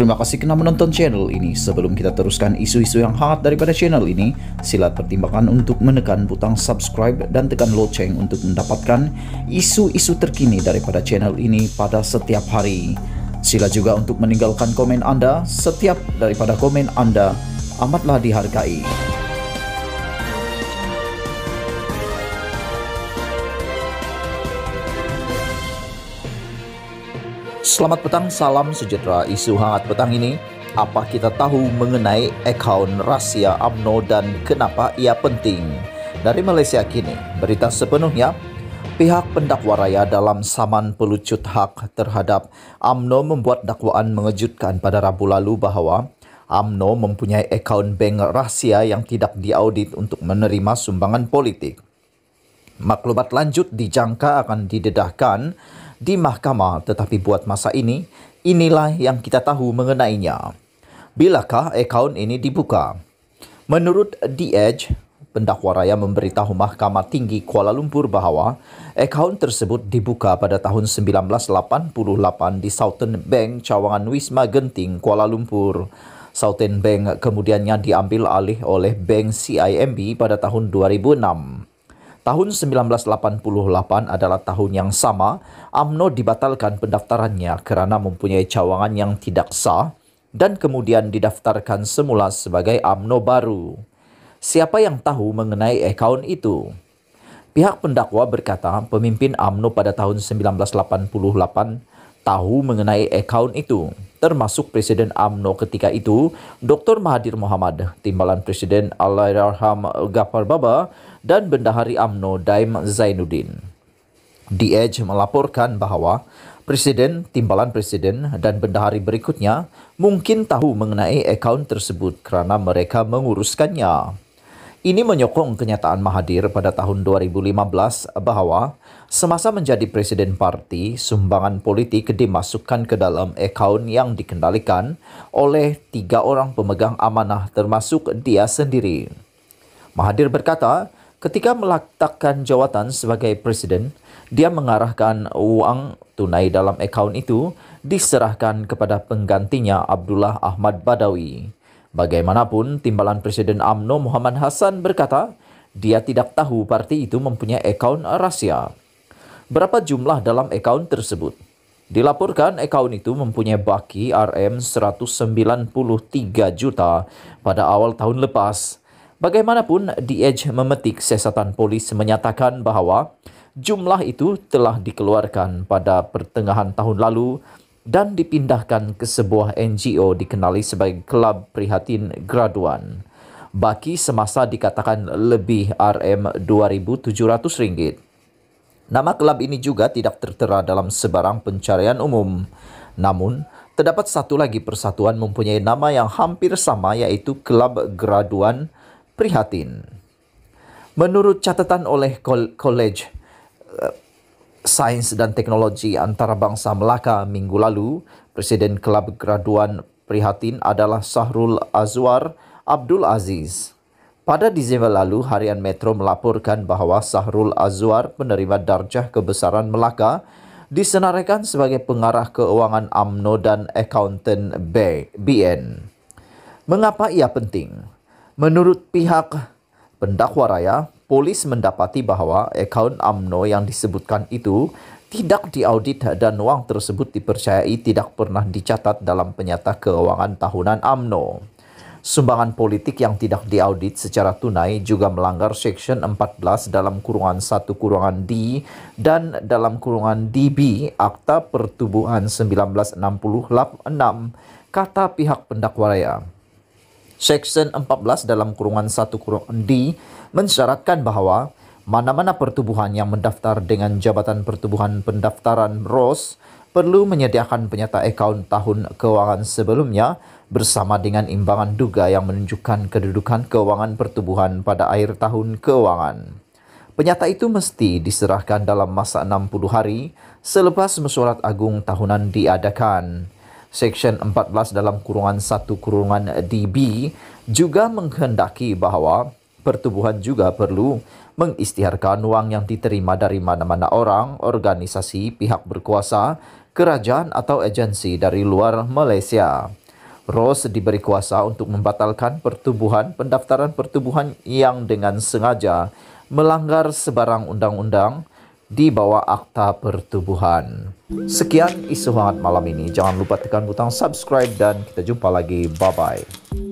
Terima kasih karena menonton channel ini. Sebelum kita teruskan isu-isu yang hangat daripada channel ini, sila pertimbangkan untuk menekan butang subscribe dan tekan lonceng untuk mendapatkan isu-isu terkini daripada channel ini pada setiap hari. Sila juga untuk meninggalkan komen Anda, setiap daripada komen Anda amatlah dihargai. Selamat petang, salam sejahtera. Isu hangat petang ini, apa kita tahu mengenai akaun rahsia AMNO dan kenapa ia penting? Dari Malaysia kini, berita sepenuhnya, pihak pendakwa raya dalam saman pelucut hak terhadap AMNO membuat dakwaan mengejutkan pada Rabu lalu bahwa AMNO mempunyai akaun bank rahsia yang tidak diaudit untuk menerima sumbangan politik. Maklumat lanjut dijangka akan didedahkan di mahkamah, tetapi buat masa ini, inilah yang kita tahu mengenainya. Bilakah akaun ini dibuka? Menurut The Edge, pendakwa raya memberitahu Mahkamah Tinggi Kuala Lumpur bahwa akaun tersebut dibuka pada tahun 1988 di Southern Bank Cawangan Wisma Genting, Kuala Lumpur. Southern Bank kemudiannya diambil alih oleh Bank CIMB pada tahun 2006. Tahun 1988 adalah tahun yang sama, AMNO dibatalkan pendaftarannya karena mempunyai cawangan yang tidak sah dan kemudian didaftarkan semula sebagai AMNO baru. Siapa yang tahu mengenai account itu? Pihak pendakwa berkata pemimpin AMNO pada tahun 1988 tahu mengenai account itu, termasuk Presiden AMNO ketika itu, Dr. Mahathir Mohamad, Timbalan Presiden Allahyarham Gafar Baba, dan Bendahari AMNO Daim Zainuddin. The Edge melaporkan bahawa Presiden, Timbalan Presiden dan bendahari berikutnya mungkin tahu mengenai akaun tersebut kerana mereka menguruskannya. Ini menyokong kenyataan Mahathir pada tahun 2015 bahawa semasa menjadi presiden parti, sumbangan politik dimasukkan ke dalam akaun yang dikendalikan oleh tiga orang pemegang amanah termasuk dia sendiri. Mahathir berkata, Ketika meletakkan jawatan sebagai presiden, dia mengarahkan uang tunai dalam akaun itu diserahkan kepada penggantinya Abdullah Ahmad Badawi. Bagaimanapun, timbalan Presiden AMNO Muhammad Hasan berkata, dia tidak tahu parti itu mempunyai akaun rahasia. Berapa jumlah dalam akaun tersebut? Dilaporkan akaun itu mempunyai baki RM 193 juta pada awal tahun lepas Bagaimanapun, The Edge memetik siasatan polis menyatakan bahawa jumlah itu telah dikeluarkan pada pertengahan tahun lalu dan dipindahkan ke sebuah NGO dikenali sebagai Kelab Prihatin Graduan. Baki semasa dikatakan lebih RM2,700. Nama kelab ini juga tidak tertera dalam sebarang pencarian umum. Namun, terdapat satu lagi persatuan mempunyai nama yang hampir sama yaitu Kelab Graduan prihatin. Menurut catatan oleh College eh, Science dan Teknologi Antara Bangsa Melaka minggu lalu, Presiden Kelab Graduan Prihatin adalah Sahrul Azwar Abdul Aziz. Pada Disember lalu, Harian Metro melaporkan bahawa Sahrul Azwar menerima darjah kebesaran Melaka disenaraikan sebagai pengarah keuangan AMNO dan Accountant BN. Mengapa ia penting? Menurut pihak pendakwa raya, polis mendapati bahwa akun AMNO yang disebutkan itu tidak diaudit dan uang tersebut dipercayai tidak pernah dicatat dalam penyata keuangan tahunan AMNO. Sumbangan politik yang tidak diaudit secara tunai juga melanggar Section 14 dalam kurungan 1 kurungan D dan dalam kurungan DB Akta Pertubuhan 1966, kata pihak raya. Section 14 dalam kurungan 1 D mensyaratkan bahwa mana-mana pertubuhan yang mendaftar dengan Jabatan Pertubuhan Pendaftaran ROS perlu menyediakan penyata akaun tahun keuangan sebelumnya bersama dengan imbangan duga yang menunjukkan kedudukan keuangan pertubuhan pada akhir tahun keuangan. Penyata itu mesti diserahkan dalam masa 60 hari selepas mesurat agung tahunan diadakan. Seksyen 14 dalam kurungan 1 kurungan DB juga menghendaki bahawa pertubuhan juga perlu mengistiharkan wang yang diterima dari mana-mana orang, organisasi, pihak berkuasa, kerajaan atau agensi dari luar Malaysia. Ros diberi kuasa untuk membatalkan pertubuhan pendaftaran pertubuhan yang dengan sengaja melanggar sebarang undang-undang di bawah akta pertubuhan. Sekian isu hangat malam ini. Jangan lupa tekan butang subscribe dan kita jumpa lagi. Bye-bye.